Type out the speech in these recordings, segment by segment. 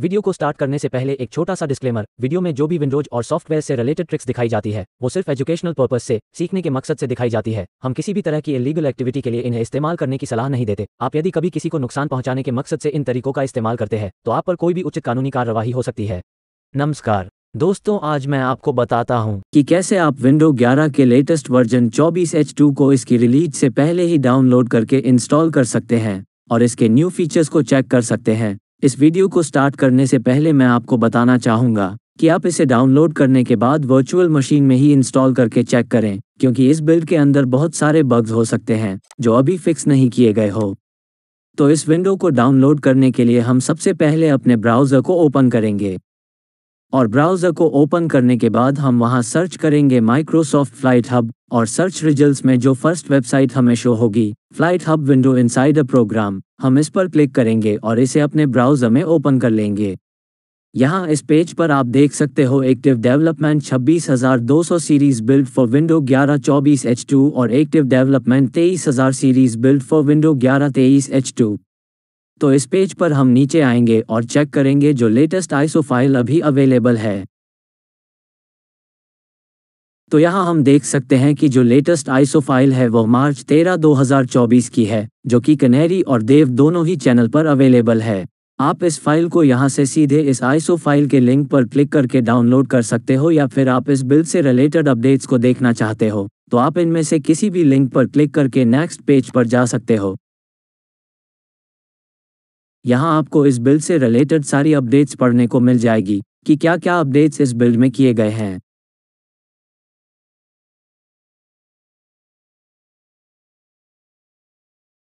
Video को start करने से पहले एक छोटा सा डिस्क्लेमर वीडियो में जो भी विंडोज और सॉफ्टवेयर से रिलेटेड ट्रिक्स दिखाई जाती है वो सिर्फ एजुकेशनल पर्पज से सीखने के मकसद से दिखाई जाती है हम किसी भी तरह की इलीगल एक्टिविटी के लिए इन्हें इस्तेमाल करने की सलाह नहीं देते आप यदि कभी किसी को नुकसान पहुंचाने के मकसद से इन तरीकों का इस्तेमाल करते हैं तो आप पर कोई भी उचित कानूनी कार्यवाही हो सकती है नमस्कार दोस्तों आज मैं आपको बताता हूं कि कैसे आप विंडो 11 के लेटेस्ट वर्जन 24H2 को इसकी रिलीज से पहले ही डाउनलोड करके इंस्टॉल कर सकते हैं और इसके न्यू फीचर्स को चेक कर सकते हैं इस वीडियो को स्टार्ट करने से पहले मैं आपको बताना चाहूंगा कि आप इसे डाउनलोड करने के बाद वर्चुअल मशीन में ही इंस्टॉल करके चेक करें क्योंकि इस बिल्ड के अंदर बहुत सारे बग्स हो सकते हैं जो अभी फिक्स नहीं किए गए हो तो इस विंडो को डाउनलोड करने के लिए हम सबसे पहले अपने ब्राउज़र को ओपन करेंगे और ब्राउज़र को ओपन करने के बाद हम वहां सर्च करेंगे माइक्रोसॉफ्ट फ्लाइट हब और सर्च रिजल्ट्स में जो फर्स्ट वेबसाइट हमें शो होगी Flight Hub Window Insider Program हम इस पर क्लिक करेंगे और इसे अपने ब्राउज़र में ओपन कर लेंगे यहाँ इस पेज पर आप देख सकते हो active development 26,200 series build for Window 11 24 H2 और active development 23,000 series build for Window 11 23 H2 तो इस पेज पर हम नीचे आएंगे और चेक करेंगे जो लेटेस्ट आईसो फाइल अभी अवेलेबल है तो यहाँ हम देख सकते हैं कि जो लेटेस्ट आईसो फाइल है वह मार्च 13 2024 की है जो कि कनेरी और देव दोनों ही चैनल पर अवेलेबल है आप इस फाइल को यहाँ से सीधे इस आईसो फाइल के लिंक पर क्लिक करके डाउनलोड कर सकते हो या फिर आप इस बिल से रिलेटेड अपडेट्स को देखना चाहते हो तो आप इनमें से किसी भी लिंक पर क्लिक करके नेक्स्ट पेज पर जा सकते हो यहाँ आपको इस बिल्ड से रिलेटेड सारी अपडेट्स पढ़ने को मिल जाएगी कि क्या क्या अपडेट्स इस बिल्ड में किए गए हैं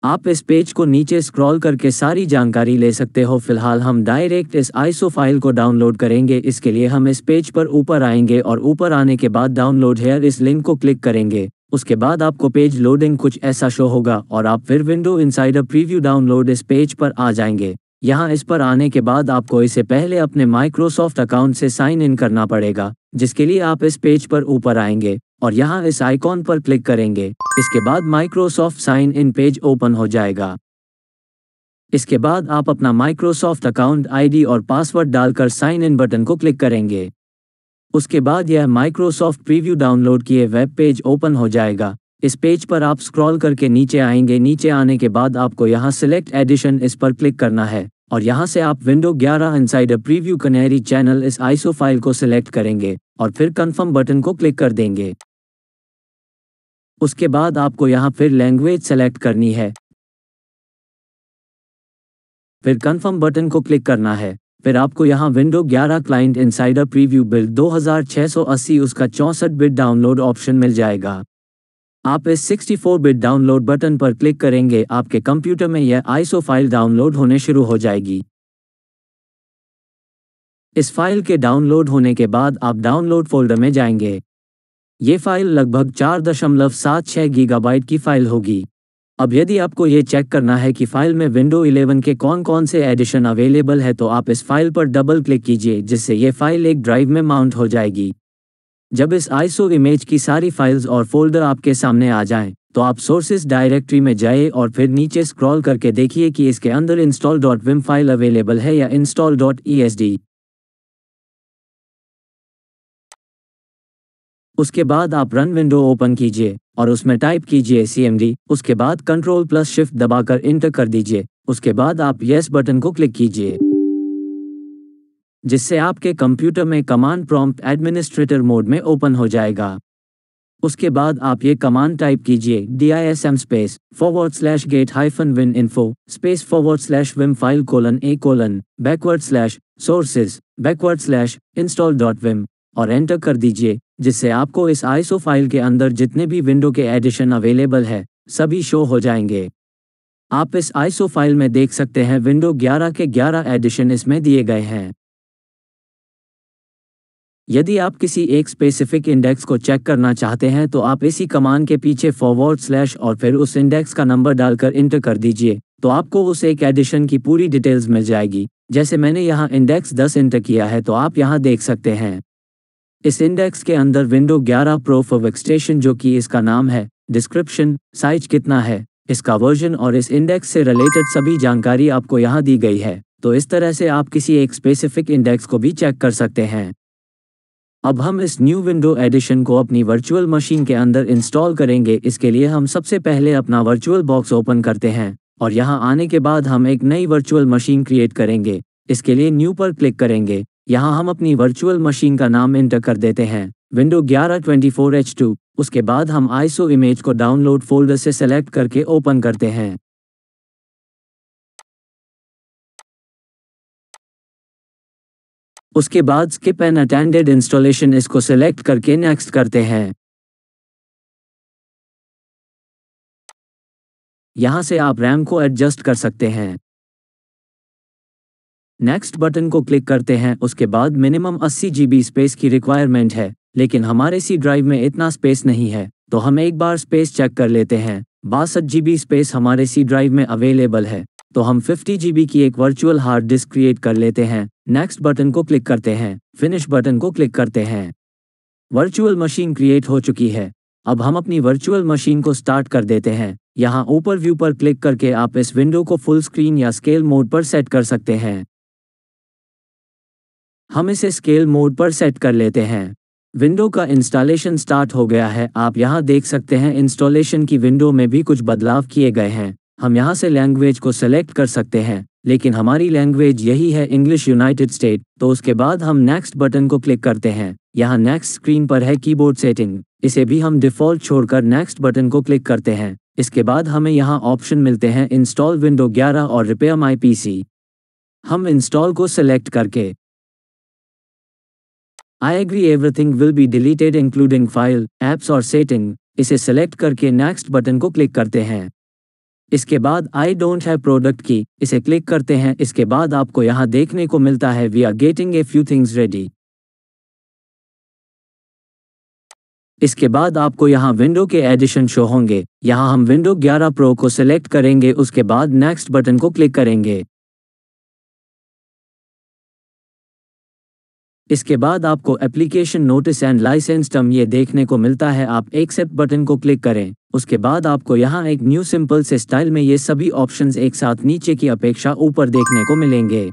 आप इस पेज को नीचे स्क्रॉल करके सारी जानकारी ले सकते हो फिलहाल हम डायरेक्ट इस आईसो फाइल को डाउनलोड करेंगे इसके लिए हम इस पेज पर ऊपर आएंगे और ऊपर आने के बाद डाउनलोड हेयर इस लिंक को क्लिक करेंगे उसके बाद आपको पेज लोडिंग कुछ ऐसा शो होगा और आप फिर विंडो इनसाइडर प्रीव्यू डाउनलोड इस पेज पर आ जाएंगे यहाँ इस पर आने के बाद आपको इसे पहले अपने माइक्रोसॉफ्ट अकाउंट से साइन इन करना पड़ेगा जिसके लिए आप इस पेज पर ऊपर आएंगे और यहाँ इस आइकॉन पर क्लिक करेंगे इसके बाद Microsoft sign in page open हो जाएगा इसके बाद आप अपना माइक्रोसॉफ्ट अकाउंट आईडी और पासवर्ड डालकर साइन इन बटन को क्लिक करेंगे उसके बाद यह माइक्रोसॉफ्ट प्रीव्यू डाउनलोड किए वेब पेज ओपन हो जाएगा इस पेज पर आप स्क्रॉल करके नीचे आएंगे नीचे आने के बाद आपको यहाँ सिलेक्ट एडिशन इस पर क्लिक करना है और यहाँ से आप Window 11 insider preview canary channel इस आइसो फाइल को सिलेक्ट करेंगे और फिर कंफर्म बटन को क्लिक कर देंगे उसके बाद आपको यहाँ फिर लैंग्वेज सेलेक्ट करनी है फिर कंफर्म बटन को क्लिक करना है फिर आपको यहाँ Window 11 client insider preview build 2680 उसका चौंसठ बिट डाउनलोड ऑप्शन मिल जाएगा आप इस 64 बिट डाउनलोड बटन पर क्लिक करेंगे आपके कंप्यूटर में यह आईसो फाइल डाउनलोड होने शुरू हो जाएगी इस फाइल के डाउनलोड होने के बाद आप डाउनलोड फोल्डर में जाएंगे ये फाइल लगभग चार दशमलव सात छह गीगाबाइट की फाइल होगी अब यदि आपको ये चेक करना है कि फाइल में विंडो 11 के कौन कौन से एडिशन अवेलेबल है तो आप इस फाइल पर डबल क्लिक कीजिए जिससे ये फाइल एक ड्राइव में माउंट हो जाएगी जब इस आईसो इमेज की सारी फाइल्स और फोल्डर आपके सामने आ जाएं, तो आप सोर्सेज डायरेक्टरी में जाए और फिर नीचे स्क्रॉल करके देखिए कि इसके अंदर इंस्टॉल डॉट विम फाइल अवेलेबल है या install dot E S D उसके बाद आप रन विंडो ओपन कीजिए और उसमें टाइप कीजिए सी उसके बाद कंट्रोल प्लस शिफ्ट दबाकर इंटर कर दीजिए उसके बाद आप यस बटन को क्लिक कीजिए जिससे आपके कंप्यूटर में कमांड प्रॉम्प्ट एडमिनिस्ट्रेटर मोड में ओपन हो जाएगा उसके बाद आप ये कमांड टाइप कीजिए D I S M space forward slash get hyphen win info space forward slash wim file colon A colon backward slash sources backward slash install dot wim और enter कर दीजिए जिससे आपको इस आईसो फाइल के अंदर जितने भी विंडो के एडिशन अवेलेबल है सभी शो हो जाएंगे आप इस आईसो फाइल में देख सकते हैं विंडो 11 के 11 एडिशन इसमें दिए गए हैं यदि आप किसी एक स्पेसिफिक इंडेक्स को चेक करना चाहते हैं तो आप इसी कमान के पीछे फॉरवर्ड स्लैश और फिर उस इंडेक्स का नंबर डालकर इंटर कर दीजिए तो आपको उस एक एडिशन की पूरी डिटेल्स मिल जाएगी जैसे मैंने यहाँ इंडेक्स 10 इंटर किया है तो आप यहाँ देख सकते हैं इस इंडेक्स के अंदर विंडो 11 प्रो फॉर वर्कस्टेशन जो कि इसका नाम है डिस्क्रिप्शन साइज कितना है इसका वर्जन और इस इंडेक्स से रिलेटेड सभी जानकारी आपको यहाँ दी गई है तो इस तरह से आप किसी एक स्पेसिफिक इंडेक्स को भी चेक कर सकते हैं अब हम इस न्यू विंडो एडिशन को अपनी वर्चुअल मशीन के अंदर इंस्टॉल करेंगे इसके लिए हम सबसे पहले अपना वर्चुअल बॉक्स ओपन करते हैं और यहाँ आने के बाद हम एक नई वर्चुअल मशीन क्रिएट करेंगे इसके लिए न्यू पर क्लिक करेंगे यहाँ हम अपनी वर्चुअल मशीन का नाम इंटर कर देते हैं विंडो 11 24H2 उसके बाद हम आईसो इमेज को डाउनलोड फोल्डर से सेलेक्ट करके ओपन करते हैं उसके बाद स्किप एन अटेंडेड इंस्टॉलेशन इसको सिलेक्ट करके नेक्स्ट करते हैं यहाँ से आप रैम को एडजस्ट कर सकते हैं नेक्स्ट बटन को क्लिक करते हैं उसके बाद मिनिमम अस्सी जी स्पेस की रिक्वायरमेंट है लेकिन हमारे सी ड्राइव में इतना स्पेस नहीं है तो हम एक बार स्पेस चेक कर लेते हैं बासठ जी स्पेस हमारे सी ड्राइव में अवेलेबल है तो हम 50 जी की एक वर्चुअल हार्ड डिस्क क्रिएट कर लेते हैं नेक्स्ट बटन को क्लिक करते हैं फिनिश बटन को क्लिक करते हैं वर्चुअल मशीन क्रिएट हो चुकी है अब हम अपनी वर्चुअल मशीन को स्टार्ट कर देते हैं यहाँ ऊपर व्यू पर क्लिक करके आप इस विंडो को फुल स्क्रीन या स्केल मोड पर सेट कर सकते हैं हम इसे स्केल मोड पर सेट कर लेते हैं विंडो का इंस्टॉलेशन स्टार्ट हो गया है आप यहाँ देख सकते हैं इंस्टॉलेशन की विंडो में भी कुछ बदलाव किए गए हैं हम यहाँ से लैंग्वेज को सेलेक्ट कर सकते हैं लेकिन हमारी लैंग्वेज यही है इंग्लिश यूनाइटेड स्टेट तो उसके बाद हम नेक्स्ट बटन को क्लिक करते हैं यहाँ नेक्स्ट स्क्रीन पर है कीबोर्ड सेटिंग इसे भी हम डिफॉल्ट छोड़कर नेक्स्ट बटन को क्लिक करते हैं इसके बाद हमें यहाँ ऑप्शन मिलते हैं इंस्टॉल विंडो 11 और रिपेयर माई पीसी हम इंस्टॉल को सिलेक्ट करके I agree everything will be deleted including file apps और सेटिंग इसे सेलेक्ट करके नेक्स्ट बटन को क्लिक करते हैं इसके बाद आई डोंट हैव प्रोडक्ट की इसे क्लिक करते हैं इसके बाद आपको यहां देखने को मिलता है we are getting a few things ready इसके बाद आपको यहां विंडो के एडिशन शो होंगे यहां हम विंडो 11 प्रो को सेलेक्ट करेंगे उसके बाद नेक्स्ट बटन को क्लिक करेंगे इसके बाद आपको application notice and license term ये देखने को मिलता है आप एक्सेप्ट बटन को क्लिक करें उसके बाद आपको यहाँ एक न्यू सिंपल से स्टाइल में ये सभी ऑप्शंस एक साथ नीचे की अपेक्षा ऊपर देखने को मिलेंगे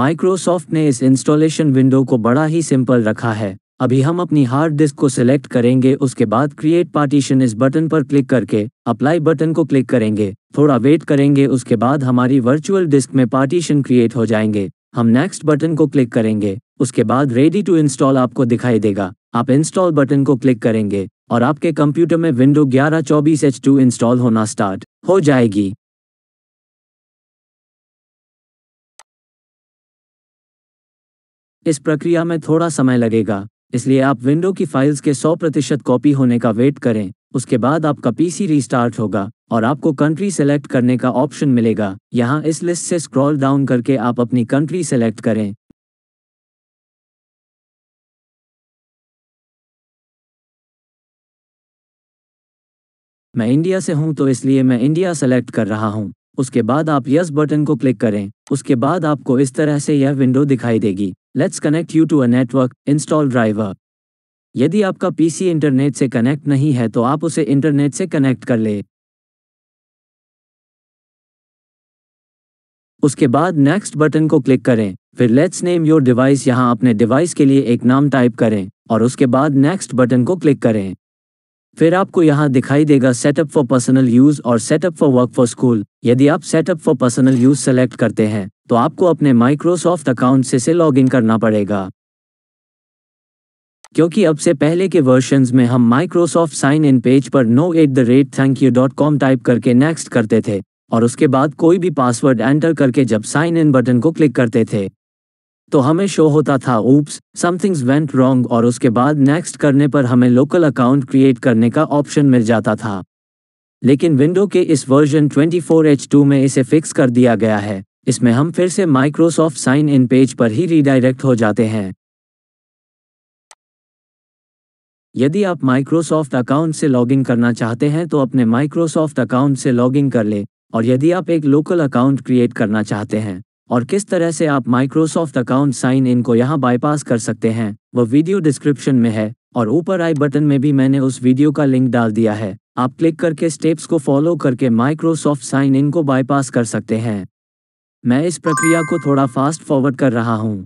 माइक्रोसॉफ्ट ने इस इंस्टॉलेशन विंडो को बड़ा ही सिंपल रखा है अभी हम अपनी हार्ड डिस्क को सिलेक्ट करेंगे उसके बाद क्रिएट पार्टीशन इस बटन पर क्लिक करके अप्लाई बटन को क्लिक करेंगे थोड़ा वेट करेंगे उसके बाद हमारी वर्चुअल डिस्क में पार्टीशन क्रिएट हो जाएंगे हम नेक्स्ट बटन को क्लिक करेंगे उसके बाद रेडी टू इंस्टॉल आपको दिखाई देगा आप इंस्टॉल बटन को क्लिक करेंगे और आपके कंप्यूटर में विंडो ग्यारह चौबीस एच टू इंस्टॉल होना स्टार्ट हो जाएगी इस प्रक्रिया में थोड़ा समय लगेगा इसलिए आप विंडो की फाइल्स के 100 प्रतिशत कॉपी होने का वेट करें उसके बाद आपका पीसी रीस्टार्ट होगा और आपको कंट्री सेलेक्ट करने का ऑप्शन मिलेगा यहाँ इस लिस्ट से स्क्रॉल डाउन करके आप अपनी कंट्री सेलेक्ट करें मैं इंडिया से हूं तो इसलिए मैं इंडिया सेलेक्ट कर रहा हूं। उसके बाद आप यस बटन को क्लिक करें उसके बाद आपको इस तरह से यह विंडो दिखाई देगी let's connect you to a network install driver यदि आपका पीसी इंटरनेट से कनेक्ट नहीं है तो आप उसे इंटरनेट से कनेक्ट कर ले उसके बाद नेक्स्ट बटन को क्लिक करें फिर लेट्स नेम योर डिवाइस यहाँ अपने डिवाइस के लिए एक नाम टाइप करें और उसके बाद नेक्स्ट बटन को क्लिक करें फिर आपको यहाँ दिखाई देगा सेटअप फॉर पर्सनल यूज और setup for work for school यदि आप setup for personal use select करते हैं तो आपको अपने माइक्रोसॉफ्ट अकाउंट से से लॉग करना पड़ेगा क्योंकि अब से पहले के वर्शन में हम माइक्रोसॉफ्ट साइन इन पेज पर no at the rate thank you dot com type करके नेक्स्ट करते थे और उसके बाद कोई भी पासवर्ड एंटर करके जब साइन इन बटन को क्लिक करते थे तो हमें शो होता था ऊप्स समथिंग्स वेंट रॉन्ग और उसके बाद नेक्स्ट करने पर हमें लोकल अकाउंट क्रिएट करने का ऑप्शन मिल जाता था लेकिन विंडो के इस वर्जन 24H2 में इसे फिक्स कर दिया गया है इसमें हम फिर से माइक्रोसॉफ्ट साइन इन पेज पर ही रीडायरेक्ट हो जाते हैं यदि आप माइक्रोसॉफ्ट अकाउंट से लॉगिन करना चाहते हैं तो अपने माइक्रोसॉफ्ट अकाउंट से लॉगिन कर ले और यदि आप एक लोकल अकाउंट क्रिएट करना चाहते हैं और किस तरह से आप माइक्रोसॉफ्ट अकाउंट साइन इन को यहाँ बाईपास कर सकते हैं वह वीडियो डिस्क्रिप्शन में है और ऊपर आई बटन में भी मैंने उस वीडियो का लिंक डाल दिया है आप क्लिक करके स्टेप्स को फॉलो करके माइक्रोसॉफ्ट साइन इन को बाईपास कर सकते हैं मैं इस प्रक्रिया को थोड़ा फास्ट फॉरवर्ड कर रहा हूँ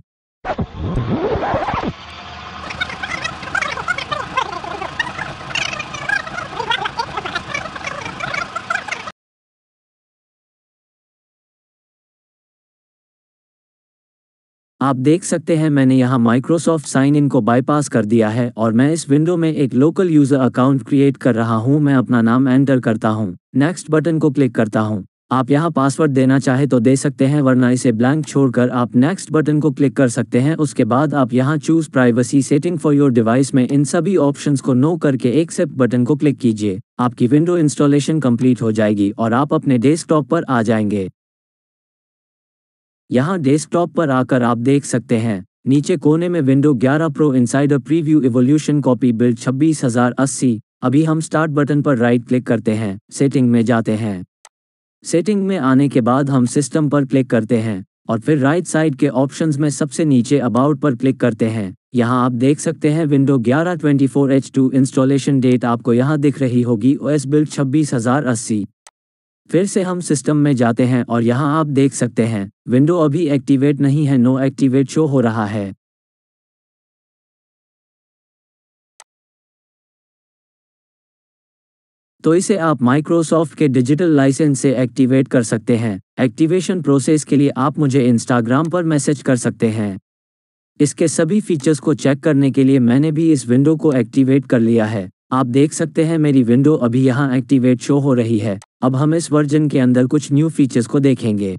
आप देख सकते हैं मैंने यहाँ माइक्रोसॉफ्ट साइन इन को बाईपास कर दिया है और मैं इस विंडो में एक लोकल यूजर अकाउंट क्रिएट कर रहा हूँ मैं अपना नाम एंटर करता हूँ नेक्स्ट बटन को क्लिक करता हूँ आप यहाँ पासवर्ड देना चाहे तो दे सकते हैं वरना इसे ब्लैंक छोड़कर आप नेक्स्ट बटन को क्लिक कर सकते हैं उसके बाद आप यहाँ choose privacy setting for your device में इन सभी ऑप्शंस को नो करके एक्सेप्ट बटन को क्लिक कीजिए आपकी विंडो इंस्टॉलेशन कंप्लीट हो जाएगी और आप अपने डेस्कटॉप पर आ जाएंगे यहाँ डेस्कटॉप पर आकर आप देख सकते हैं नीचे कोने में Window 11 pro insider preview evolution copy build अस्सी अभी हम स्टार्ट बटन पर राइट क्लिक करते हैं सेटिंग में जाते हैं सेटिंग में आने के बाद हम सिस्टम पर क्लिक करते हैं और फिर राइट साइड के ऑप्शंस में सबसे नीचे अबाउट पर क्लिक करते हैं यहाँ आप देख सकते हैं Window 11 H two installation date आपको यहाँ दिख रही होगी ओ एस बिल्ड छब्बीस हजार अस्सी फिर से हम सिस्टम में जाते हैं और यहाँ आप देख सकते हैं विंडो अभी एक्टिवेट नहीं है नो एक्टिवेट शो हो रहा है तो इसे आप माइक्रोसॉफ्ट के डिजिटल लाइसेंस से एक्टिवेट कर सकते हैं एक्टिवेशन प्रोसेस के लिए आप मुझे इंस्टाग्राम पर मैसेज कर सकते हैं इसके सभी फीचर्स को चेक करने के लिए मैंने भी इस विंडो को एक्टिवेट कर लिया है आप देख सकते हैं मेरी विंडो अभी यहाँ एक्टिवेट शो हो रही है अब हम इस वर्जन के अंदर कुछ न्यू फीचर्स को देखेंगे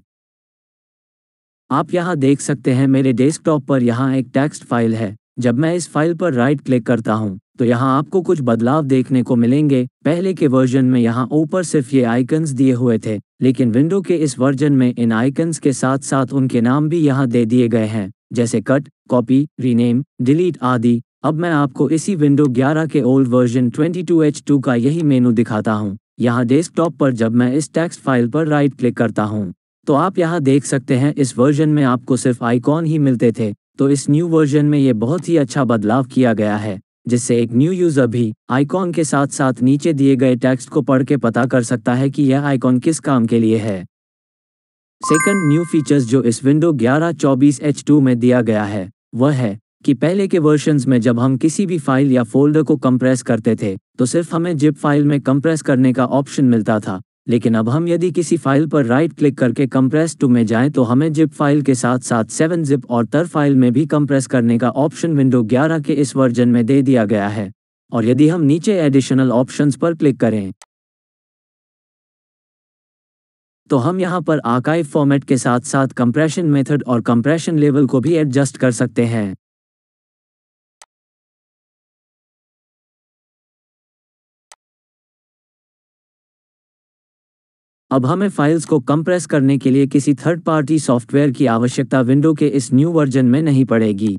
आप यहाँ देख सकते हैं मेरे डेस्कटॉप पर यहाँ एक टेक्स्ट फाइल है जब मैं इस फाइल पर राइट क्लिक करता हूँ तो यहाँ आपको कुछ बदलाव देखने को मिलेंगे पहले के वर्जन में यहाँ ऊपर सिर्फ ये आइकन्स दिए हुए थे लेकिन विंडो के इस वर्जन में इन आइकन्स के साथ साथ उनके नाम भी यहाँ दे दिए गए हैं जैसे कट कॉपी रीनेम डिलीट आदि अब मैं आपको इसी विंडो 11 के ओल्ड वर्जन 22H2 का यही मेनू दिखाता हूँ यहाँ डेस्कटॉप पर जब मैं इस टेक्स्ट फाइल पर राइट क्लिक करता हूँ तो आप यहाँ देख सकते हैं इस वर्जन में आपको सिर्फ आइकॉन ही मिलते थे तो इस न्यू वर्जन में ये बहुत ही अच्छा बदलाव किया गया है जिससे एक न्यू यूजर भी आइकॉन के साथ साथ नीचे दिए गए टेक्स्ट को पढ़ के पता कर सकता है कि यह आइकॉन किस काम के लिए है सेकंड न्यू फीचर्स जो इस विंडो 11 24 H2 में दिया गया है वह है कि पहले के वर्शन में जब हम किसी भी फाइल या फोल्डर को कंप्रेस करते थे तो सिर्फ हमें जिप फाइल में कंप्रेस करने का ऑप्शन मिलता था लेकिन अब हम यदि किसी फाइल पर राइट क्लिक करके कंप्रेस टू में जाएं तो हमें जिप फाइल के साथ साथ सेवन जिप और तर फाइल में भी कंप्रेस करने का ऑप्शन विंडो 11 के इस वर्जन में दे दिया गया है और यदि हम नीचे एडिशनल ऑप्शंस पर क्लिक करें तो हम यहां पर आकाइव फॉर्मेट के साथ साथ कंप्रेशन मेथड और कंप्रेशन लेवल को भी एडजस्ट कर सकते हैं अब हमें फाइल्स को कंप्रेस करने के लिए किसी थर्ड पार्टी सॉफ्टवेयर की आवश्यकता विंडो के इस न्यू वर्जन में नहीं पड़ेगी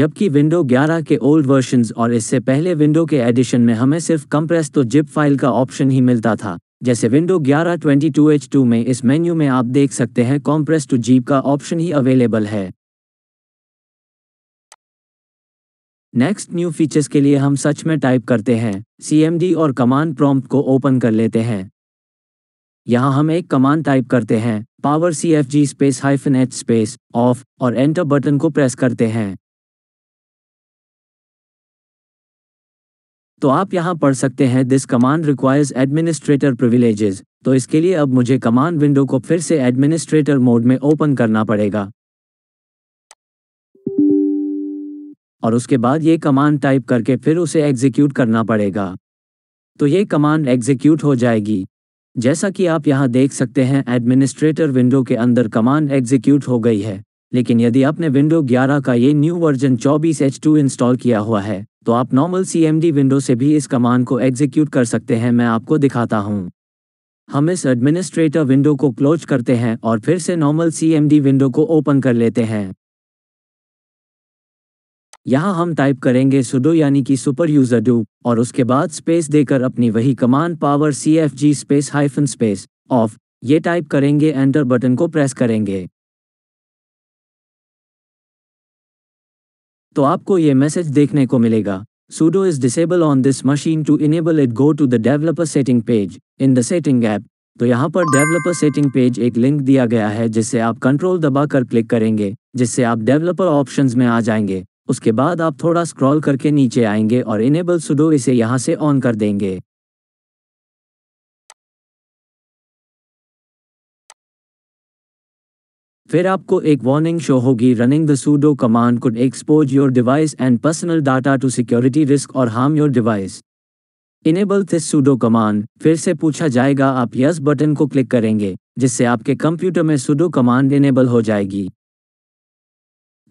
जबकि विंडो 11 के ओल्ड वर्जन और इससे पहले विंडो के एडिशन में हमें सिर्फ कंप्रेस तो जिप फाइल का ऑप्शन ही मिलता था जैसे विंडो 11 22H2 में इस मेन्यू में आप देख सकते हैं कॉम्प्रेस टू जीप का ऑप्शन ही अवेलेबल है नेक्स्ट न्यू फीचर्स के लिए हम सच में टाइप करते हैं सी और कमांड प्रॉम्प्ट को ओपन कर लेते हैं यहाँ हम एक कमांड टाइप करते हैं power C F G space hyphen H space off और एंटर बटन को प्रेस करते हैं तो आप यहाँ पढ़ सकते हैं this command requires administrator privileges तो इसके लिए अब मुझे कमांड विंडो को फिर से एडमिनिस्ट्रेटर मोड में ओपन करना पड़ेगा और उसके बाद ये कमांड टाइप करके फिर उसे एग्जीक्यूट करना पड़ेगा तो ये कमांड एग्जीक्यूट हो जाएगी जैसा कि आप यहाँ देख सकते हैं एडमिनिस्ट्रेटर विंडो के अंदर कमांड एग्जीक्यूट हो गई है लेकिन यदि आपने विंडो 11 का ये न्यू वर्जन 24H2 इंस्टॉल किया हुआ है तो आप नॉर्मल सी विंडो से भी इस कमांड को एग्जीक्यूट कर सकते हैं मैं आपको दिखाता हूँ हम इस एडमिनिस्ट्रेटर विंडो को क्लोज करते हैं और फिर से नॉर्मल सी विंडो को ओपन कर लेते हैं यहाँ हम टाइप करेंगे सुडो यानी कि सुपर यूजर डू और उसके बाद स्पेस देकर अपनी वही command power C F G space hyphen space off ये टाइप करेंगे एंटर बटन को प्रेस करेंगे तो आपको ये मैसेज देखने को मिलेगा sudo is disable on this machine to enable it go to the developer setting page in the setting app तो यहाँ पर डेवलपर सेटिंग पेज एक लिंक दिया गया है जिससे आप कंट्रोल दबाकर क्लिक करेंगे जिससे आप डेवलपर ऑप्शंस में आ जाएंगे उसके बाद आप थोड़ा स्क्रॉल करके नीचे आएंगे और इनेबल सुडो इसे यहाँ से ऑन कर देंगे फिर आपको एक वार्निंग शो होगी running the sudo command could expose your device and personal data to security risk और harm your device enable this sudo command फिर से पूछा जाएगा आप यस बटन को क्लिक करेंगे जिससे आपके कंप्यूटर में सूडो कमांड इनेबल हो जाएगी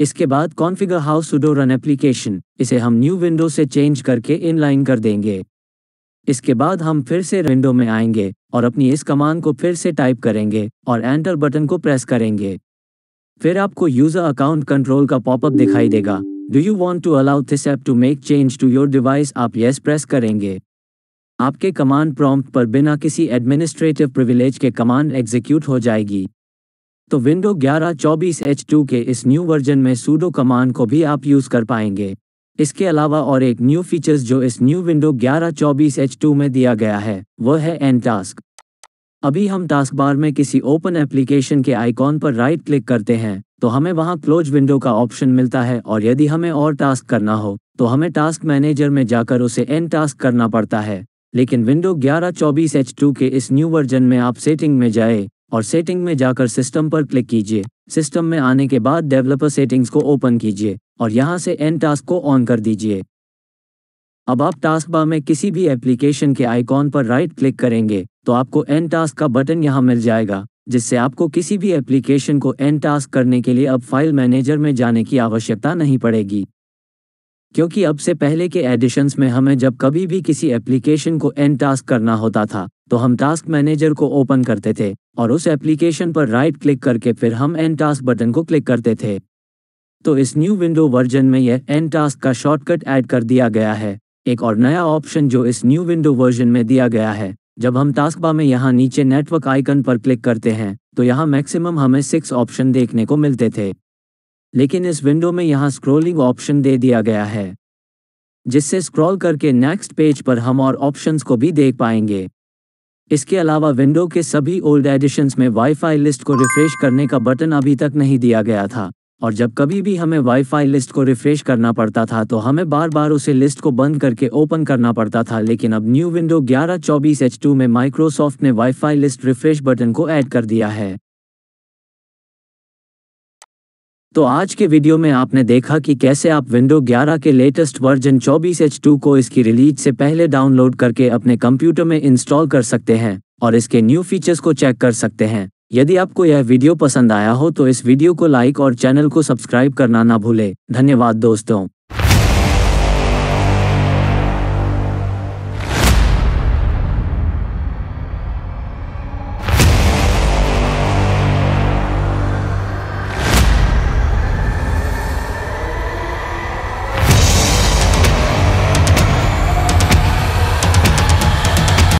इसके बाद configure how sudo run application इसे हम न्यू विंडो से चेंज करके इनलाइन कर देंगे इसके बाद हम फिर से विंडो में आएंगे और अपनी इस कमांड को फिर से टाइप करेंगे और एंटर बटन को प्रेस करेंगे फिर आपको यूजर अकाउंट कंट्रोल का पॉपअप दिखाई देगा do you want to allow this app to make change to your device आप येस प्रेस करेंगे आपके कमांड प्रॉम्प्ट पर बिना किसी एडमिनिस्ट्रेटिव प्रिविलेज के कमांड एग्जीक्यूट हो जाएगी तो विंडो 11 24 H2 के इस न्यू वर्जन में सूडो कमांड को भी आप यूज़ कर पाएंगे इसके अलावा और एक न्यू फीचर्स जो इस न्यू विंडो 11 24 H2 में दिया गया है वह है एन टास्क अभी हम टास्क बार में किसी ओपन एप्लीकेशन के आइकॉन पर राइट क्लिक करते हैं तो हमें वहां क्लोज विंडो का ऑप्शन मिलता है और यदि हमें और टास्क करना हो तो हमें टास्क मैनेजर में जाकर उसे एन टास्क करना पड़ता है लेकिन विंडो 11 24 H2 के इस न्यू वर्जन में आप सेटिंग में जाए और सेटिंग में जाकर सिस्टम पर क्लिक कीजिए सिस्टम में आने के बाद डेवलपर सेटिंग्स को ओपन कीजिए और यहाँ से एंड टास्क को ऑन कर दीजिए अब आप टास्क बार में किसी भी एप्लीकेशन के आइकॉन पर राइट क्लिक करेंगे तो आपको एंड टास्क का बटन यहाँ मिल जाएगा जिससे आपको किसी भी एप्लीकेशन को एंड टास्क करने के लिए अब फाइल मैनेजर में जाने की आवश्यकता नहीं पड़ेगी क्योंकि अब से पहले के एडिशंस में हमें जब कभी भी किसी एप्लीकेशन को एंड टास्क करना होता था तो हम टास्क मैनेजर को ओपन करते थे और उस एप्लीकेशन पर राइट क्लिक करके फिर हम एन टास्क बटन को क्लिक करते थे तो इस न्यू विंडो वर्जन में यह एन टास्क का शॉर्टकट ऐड कर दिया गया है एक और नया ऑप्शन जो इस न्यू विंडो वर्जन में दिया गया है जब हम टास्क बा में यहाँ नीचे नेटवर्क आइकन पर क्लिक करते हैं तो यहाँ मैक्सिमम हमें सिक्स ऑप्शन देखने को मिलते थे लेकिन इस विंडो में यहाँ स्क्रोलिंग ऑप्शन दे दिया गया है जिससे स्क्रॉल करके नेक्स्ट पेज पर हम और ऑप्शंस को भी देख पाएंगे इसके अलावा विंडो के सभी ओल्ड एडिशंस में वाईफाई लिस्ट को रिफ्रेश करने का बटन अभी तक नहीं दिया गया था और जब कभी भी हमें वाईफाई लिस्ट को रिफ्रेश करना पड़ता था तो हमें बार बार उसे लिस्ट को बंद करके ओपन करना पड़ता था लेकिन अब न्यू विंडो ग्यारह चौबीस एच टू में माइक्रोसॉफ्ट ने वाईफाई लिस्ट रिफ्रेश बटन को ऐड कर दिया है तो आज के वीडियो में आपने देखा कि कैसे आप विंडो 11 के लेटेस्ट वर्जन 24H2 को इसकी रिलीज से पहले डाउनलोड करके अपने कंप्यूटर में इंस्टॉल कर सकते हैं और इसके न्यू फीचर्स को चेक कर सकते हैं यदि आपको यह वीडियो पसंद आया हो तो इस वीडियो को लाइक और चैनल को सब्सक्राइब करना ना भूले धन्यवाद दोस्तों